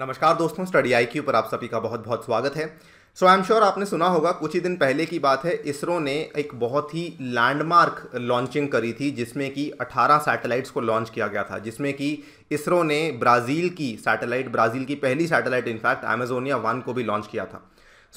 नमस्कार दोस्तों study I Q पर आप सभी का बहुत बहुत स्वागत है सो आई एम श्योर आपने सुना होगा कुछ ही दिन पहले की बात है इसरो ने एक बहुत ही लैंडमार्क लॉन्चिंग करी थी जिसमें कि 18 सैटेलाइट्स को लॉन्च किया गया था जिसमें कि इसरो ने ब्राज़ील की सैटेलाइट ब्राज़ील की पहली सैटेलाइट इनफैक्ट अमेजोनिया वन को भी लॉन्च किया था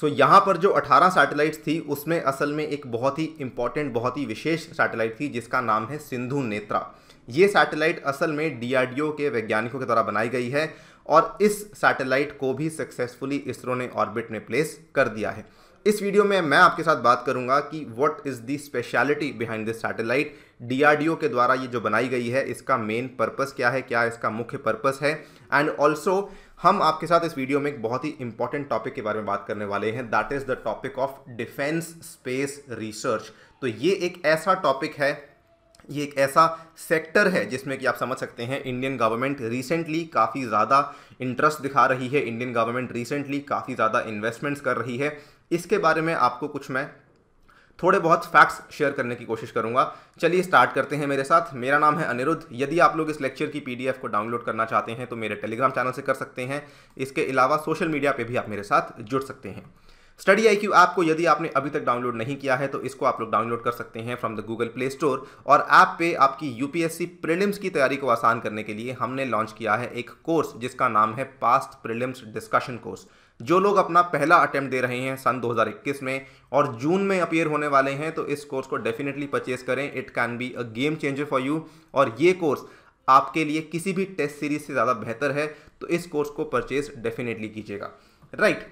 सो so, यहाँ पर जो 18 सैटेलाइट्स थी उसमें असल में एक बहुत ही इंपॉर्टेंट बहुत ही विशेष सैटेलाइट थी जिसका नाम है सिंधु नेत्रा ये सैटेलाइट असल में डीआरडीओ के वैज्ञानिकों के द्वारा बनाई गई है और इस सैटेलाइट को भी सक्सेसफुली इसरो ने ऑर्बिट में प्लेस कर दिया है इस वीडियो में मैं आपके साथ बात करूंगा कि what is the speciality behind this satellite DRDO के द्वारा ये जो बनाई गई है इसका मेन पर्पस क्या है क्या इसका मुख्य पर्पस है एंड ऑल्सो हम आपके साथ इस वीडियो में एक बहुत ही इंपॉर्टेंट टॉपिक के बारे में बात करने वाले हैं that is the topic of defence space research तो ये एक ऐसा टॉपिक है ये एक ऐसा सेक्टर है जिसमें कि आप समझ सकते हैं इंडियन गवर्नमेंट रिसेंटली काफ़ी ज़्यादा इंटरेस्ट दिखा रही है इंडियन गवर्नमेंट रिसेंटली काफ़ी ज़्यादा इन्वेस्टमेंट्स कर रही है इसके बारे में आपको कुछ मैं थोड़े बहुत फैक्ट्स शेयर करने की कोशिश करूंगा चलिए स्टार्ट करते हैं मेरे साथ मेरा नाम है अनिरुद्ध यदि आप लोग इस लेक्चर की पीडीएफ को डाउनलोड करना चाहते हैं तो मेरे टेलीग्राम चैनल से कर सकते हैं इसके अलावा सोशल मीडिया पर भी आप मेरे साथ जुड़ सकते हैं स्टडी आई आपको यदि आपने अभी तक डाउनलोड नहीं किया है तो इसको आप लोग डाउनलोड कर सकते हैं from the Google Play Store और ऐप पे आपकी यूपीएससी प्रीलिम्स की तैयारी को आसान करने के लिए हमने लॉन्च किया है एक कोर्स जिसका नाम है पास्ट प्रीलिम्स डिस्कशन कोर्स जो लोग अपना पहला अटेम्प्ट दे रहे हैं सन 2021 में और जून में अपीयर होने वाले हैं तो इस कोर्स को डेफिनेटली परचेज करें it can be a game changer for you और ये कोर्स आपके लिए किसी भी टेस्ट सीरीज से ज़्यादा बेहतर है तो इस कोर्स को परचेज डेफिनेटली कीजिएगा राइट right.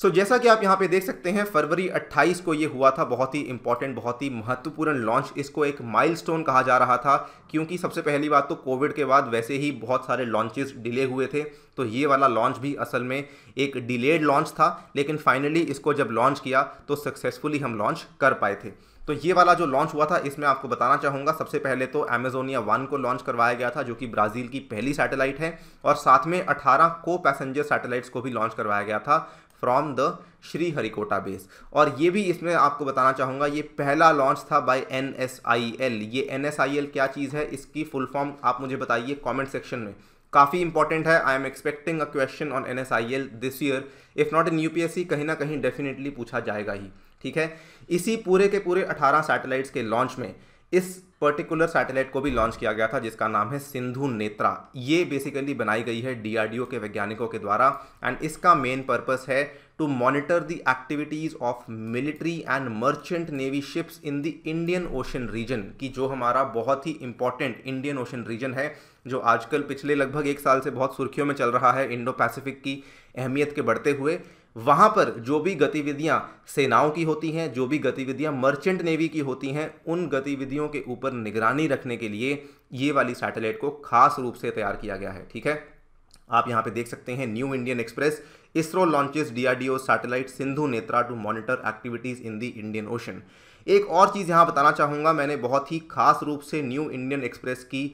सो so, जैसा कि आप यहां पे देख सकते हैं फरवरी 28 को ये हुआ था बहुत ही इंपॉर्टेंट बहुत ही महत्वपूर्ण लॉन्च इसको एक माइलस्टोन कहा जा रहा था क्योंकि सबसे पहली बात तो कोविड के बाद वैसे ही बहुत सारे लॉन्चेस डिले हुए थे तो ये वाला लॉन्च भी असल में एक डिलेड लॉन्च था लेकिन फाइनली इसको जब लॉन्च किया तो सक्सेसफुली हम लॉन्च कर पाए थे तो ये वाला जो लॉन्च हुआ था इसमें आपको बताना चाहूँगा सबसे पहले तो अमेजोनिया वन को लॉन्च करवाया गया था जो कि ब्राज़ील की पहली सैटेलाइट है और साथ में 18 को पैसेंजर सैटेलाइट्स को भी लॉन्च करवाया गया था from the Sriharikota base और ये भी इसमें आपको बताना चाहूँगा ये पहला लॉन्च था by N S I L ये एन एस आई एल क्या चीज़ है इसकी फुल फॉर्म आप मुझे बताइए कॉमेंट सेक्शन में काफ़ी इंपॉर्टेंट है I am expecting a question on N S I L this year if not in you कहीं ना कहीं डेफिनेटली पूछा जाएगा ही ठीक है इसी पूरे के पूरे 18 सैटेलाइट्स के लॉन्च में इस पर्टिकुलर सैटेलाइट को भी लॉन्च किया गया था जिसका नाम है सिंधु नेत्रा ये बेसिकली बनाई गई है डीआरडीओ के वैज्ञानिकों के द्वारा एंड इसका मेन पर्पस है to monitor the activities of military and merchant navy ships in the Indian Ocean region कि जो हमारा बहुत ही इंपॉर्टेंट इंडियन ओशन रीजन है जो आजकल पिछले लगभग एक साल से बहुत सुर्खियों में चल रहा है इंडो पैसिफिक की अहमियत के बढ़ते हुए वहां पर जो भी गतिविधियां सेनाओं की होती हैं जो भी गतिविधियां मर्चेंट नेवी की होती हैं उन गतिविधियों के ऊपर निगरानी रखने के लिए ये वाली सैटेलाइट को खास रूप से तैयार किया गया है ठीक है आप यहां पे देख सकते हैं New Indian Express ISRO launches DRDO satellite Sindhu Netra to monitor activities in the Indian Ocean एक और चीज़ यहां बताना चाहूंगा मैंने बहुत ही खास रूप से न्यू इंडियन एक्सप्रेस की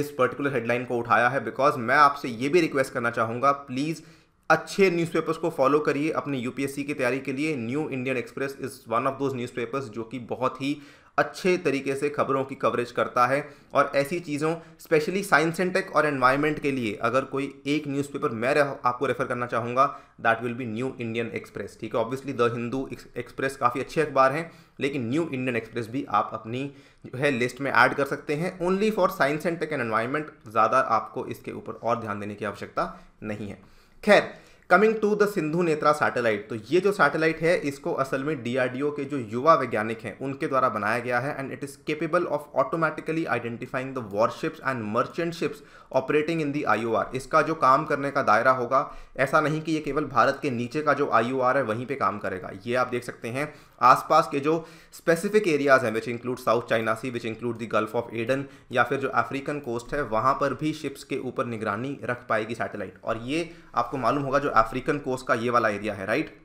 इस पर्टिकुलर हेडलाइन को उठाया है बिकॉज मैं आपसे ये भी रिक्वेस्ट करना चाहूंगा प्लीज़ अच्छे न्यूज़पेपर्स को फॉलो करिए अपनी यूपीएससी की तैयारी के लिए New Indian Express is one of those newspapers जो कि बहुत ही अच्छे तरीके से खबरों की कवरेज करता है और ऐसी चीज़ों स्पेशली साइंस एंड टेक और एनवायरनमेंट के लिए अगर कोई एक न्यूज़पेपर मैं आपको रेफ़र करना चाहूँगा that will be New Indian Express ठीक है ऑब्वियसली द हिंदू एक्सप्रेस काफ़ी अच्छे अखबार हैं लेकिन न्यू इंडियन एक्सप्रेस भी आप अपनी जो है लिस्ट में ऐड कर सकते हैं only for science and tech and environment ज़्यादा आपको इसके ऊपर और ध्यान देने की आवश्यकता नहीं है खैर coming to the Sindhu Netra satellite तो ये जो सैटेलाइट है इसको असल में डीआरडीओ के जो युवा वैज्ञानिक हैं उनके द्वारा बनाया गया है and it is capable of automatically identifying the warships and merchant ships operating in the I इसका जो काम करने का दायरा होगा ऐसा नहीं कि ये केवल भारत के नीचे का जो आई है वहीं पर काम करेगा ये आप देख सकते हैं आसपास के जो स्पेसिफिक एरियाज़ हैं which include South China Sea which include the Gulf of Aden या फिर जो अफ्रीकन कोस्ट है वहाँ पर भी शिप्स के ऊपर निगरानी रख पाएगी सैटेलाइट और ये आपको मालूम होगा जो अफ्रीकन कोस्ट का ये वाला एरिया है right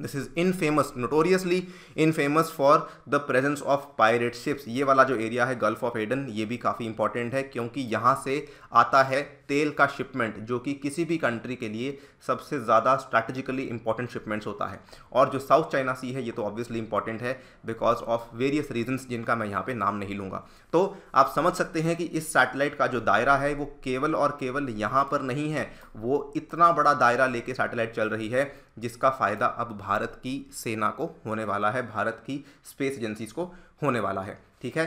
this is infamous notoriously infamous for the presence of pirate ships ये वाला जो एरिया है गल्फ ऑफ एडन ये भी काफ़ी इंपॉर्टेंट है क्योंकि यहां से आता है तेल का शिपमेंट जो कि किसी भी कंट्री के लिए सबसे ज़्यादा स्ट्रेटेजिकली इंपॉर्टेंट शिपमेंट्स होता है और जो साउथ चाइना सी है ये तो ऑब्वियसली इंपॉर्टेंट है बिकॉज ऑफ वेरियस रीजन जिनका मैं यहाँ पे नाम नहीं लूंगा तो आप समझ सकते हैं कि इस सैटेलाइट का जो दायरा है वो केवल और केवल यहाँ पर नहीं है वो इतना बड़ा दायरा लेके सैटेलाइट चल रही है जिसका फ़ायदा अब भारत की सेना को होने वाला है भारत की स्पेस एजेंसीज को होने वाला है ठीक है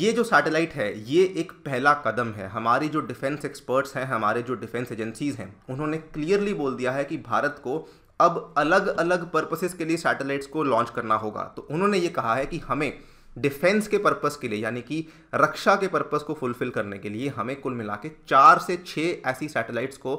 ये जो सैटेलाइट है ये एक पहला कदम है हमारी जो डिफेंस एक्सपर्ट्स हैं हमारे जो डिफेंस एजेंसीज हैं उन्होंने क्लियरली बोल दिया है कि भारत को अब अलग अलग पर्पसेस के लिए सैटेलाइट्स को लॉन्च करना होगा तो उन्होंने ये कहा है कि हमें डिफेंस के पर्पस के लिए यानी कि रक्षा के पर्पस को फुलफिल करने के लिए हमें कुल मिला के चार से छः ऐसी सैटेलाइट्स को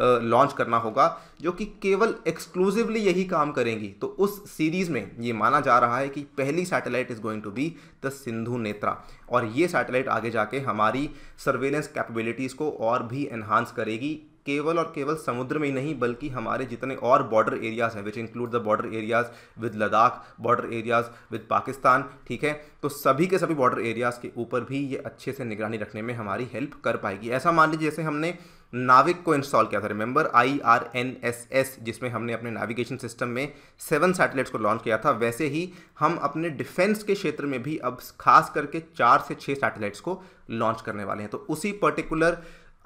लॉन्च करना होगा जो कि केवल एक्सक्लूसिवली यही काम करेंगी तो उस सीरीज़ में ये माना जा रहा है कि पहली satellite is going to be the Sindhu Netra और ये सैटेलाइट आगे जाके हमारी सर्वेलेंस कैपेबिलिटीज़ को और भी एनहांस करेगी केवल और केवल समुद्र में ही नहीं बल्कि हमारे जितने और बॉर्डर एरियाज़ हैं which include the border areas with Ladakh border areas with Pakistan ठीक है तो सभी के सभी बॉर्डर एरियाज़ के ऊपर भी ये अच्छे से निगरानी रखने में हमारी हेल्प कर पाएगी ऐसा मान लीजिए जैसे हमने नाविक को इंस्टॉल किया था remember I R N S S जिसमें हमने अपने नेविगेशन सिस्टम में सेवन सैटेलाइट्स को लॉन्च किया था वैसे ही हम अपने डिफेंस के क्षेत्र में भी अब खास करके चार से छः सैटेलाइट्स को लॉन्च करने वाले हैं तो उसी पर्टिकुलर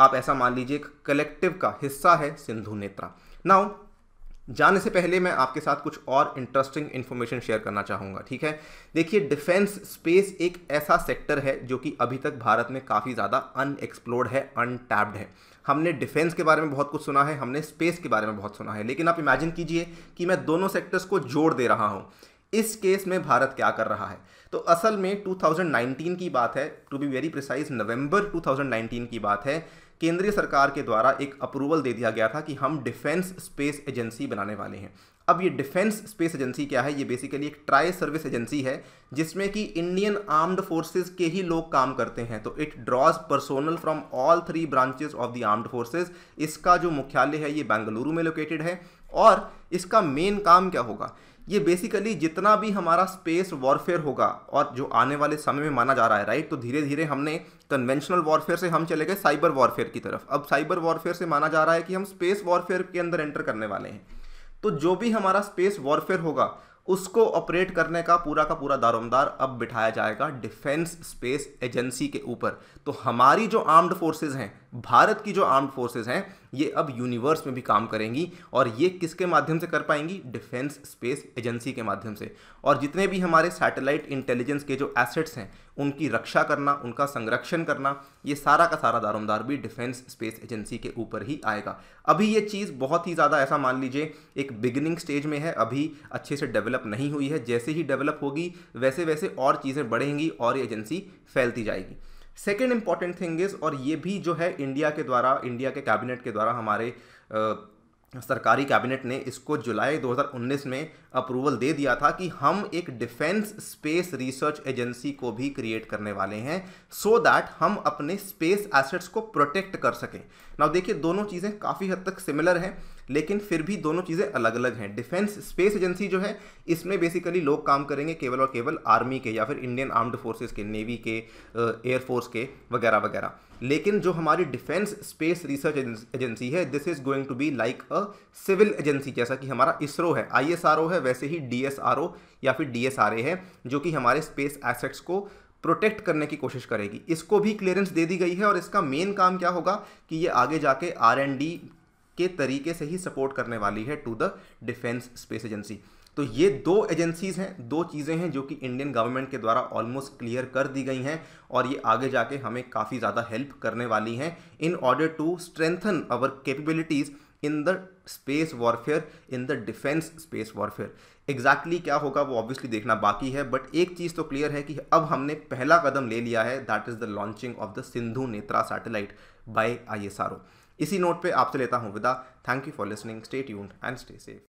आप ऐसा मान लीजिए कलेक्टिव का हिस्सा है सिंधु नेत्रा नाउ जाने से पहले मैं आपके साथ कुछ और इंटरेस्टिंग इन्फॉर्मेशन शेयर करना चाहूँगा ठीक है देखिए डिफेंस स्पेस एक ऐसा सेक्टर है जो कि अभी तक भारत में काफ़ी ज़्यादा अनएक्सप्लोर्ड है अनटैप्ड है हमने डिफेंस के बारे में बहुत कुछ सुना है हमने स्पेस के बारे में बहुत सुना है लेकिन आप इमेजिन कीजिए कि मैं दोनों सेक्टर्स को जोड़ दे रहा हूँ इस केस में भारत क्या कर रहा है तो असल में 2019 की बात है to be very precise November 2019 की बात है केंद्रीय सरकार के द्वारा एक अप्रूवल दे दिया गया था कि हम डिफेंस स्पेस एजेंसी बनाने वाले हैं अब ये डिफेंस स्पेस एजेंसी क्या है ये बेसिकली एक ट्राई सर्विस एजेंसी है जिसमें कि इंडियन आर्म्ड फोर्सेस के ही लोग काम करते हैं तो it draws personnel from all three branches of the armed forces इसका जो मुख्यालय है ये बेंगलुरु में लोकेटेड है और इसका मेन काम क्या होगा ये बेसिकली जितना भी हमारा स्पेस वॉरफेयर होगा और जो आने वाले समय में माना जा रहा है राइट तो धीरे धीरे हमने कन्वेंशनल वॉरफेयर से हम चले गए साइबर वॉरफेयर की तरफ अब साइबर वॉरफेयर से माना जा रहा है कि हम स्पेस वॉरफेयर के अंदर एंटर करने वाले हैं तो जो भी हमारा स्पेस वॉरफेयर होगा उसको ऑपरेट करने का पूरा का पूरा दारोमदार अब बिठाया जाएगा डिफेंस स्पेस एजेंसी के ऊपर तो हमारी जो आर्म्ड फोर्सेज हैं भारत की जो आर्म्ड फोर्सेज हैं ये अब यूनिवर्स में भी काम करेंगी और ये किसके माध्यम से कर पाएंगी डिफेंस स्पेस एजेंसी के माध्यम से और जितने भी हमारे सैटेलाइट इंटेलिजेंस के जो एसेट्स हैं उनकी रक्षा करना उनका संरक्षण करना ये सारा का सारा दारोमदार भी डिफेंस स्पेस एजेंसी के ऊपर ही आएगा अभी ये चीज़ बहुत ही ज़्यादा ऐसा मान लीजिए एक बिगिनिंग स्टेज में है अभी अच्छे से डेवलप नहीं हुई है जैसे ही डेवलप होगी वैसे वैसे और चीज़ें बढ़ेंगी और ये एजेंसी फैलती जाएगी सेकेंड इंपॉर्टेंट थिंग इज और ये भी जो है इंडिया के द्वारा इंडिया के कैबिनेट के द्वारा हमारे सरकारी कैबिनेट ने इसको जुलाई 2019 में अप्रूवल दे दिया था कि हम एक डिफेंस स्पेस रिसर्च एजेंसी को भी क्रिएट करने वाले हैं सो so दैट हम अपने स्पेस एसेट्स को प्रोटेक्ट कर सकें ना देखिए दोनों चीज़ें काफ़ी हद तक सिमिलर हैं लेकिन फिर भी दोनों चीज़ें अलग अलग हैं डिफेंस स्पेस एजेंसी जो है इसमें बेसिकली लोग काम करेंगे केवल और केवल आर्मी के या फिर इंडियन आर्म्ड फोर्सेज के नेवी के एयरफोर्स के वगैरह वगैरह लेकिन जो हमारी डिफेंस स्पेस रिसर्च एजेंसी है this is going to be like a civil agency जैसा कि हमारा इसरो है आई है वैसे ही डी या फिर डी है जो कि हमारे स्पेस एसेट्स को प्रोटेक्ट करने की कोशिश करेगी इसको भी क्लियरेंस दे दी गई है और इसका मेन काम क्या होगा कि ये आगे जाके आर के तरीके से ही सपोर्ट करने वाली है to the defence space agency तो ये दो एजेंसीज हैं दो चीज़ें हैं जो कि इंडियन गवर्नमेंट के द्वारा ऑलमोस्ट क्लियर कर दी गई हैं और ये आगे जाके हमें काफ़ी ज़्यादा हेल्प करने वाली हैं in order to strengthen our capabilities in the space warfare in the defence space warfare exactly क्या होगा वो ऑब्वियसली देखना बाकी है बट एक चीज़ तो क्लियर है कि अब हमने पहला कदम ले लिया है that is the launching of the Sindhu Netra satellite by I इसी नोट पे आपसे लेता हूँ विदा thank you for listening stay tuned and stay safe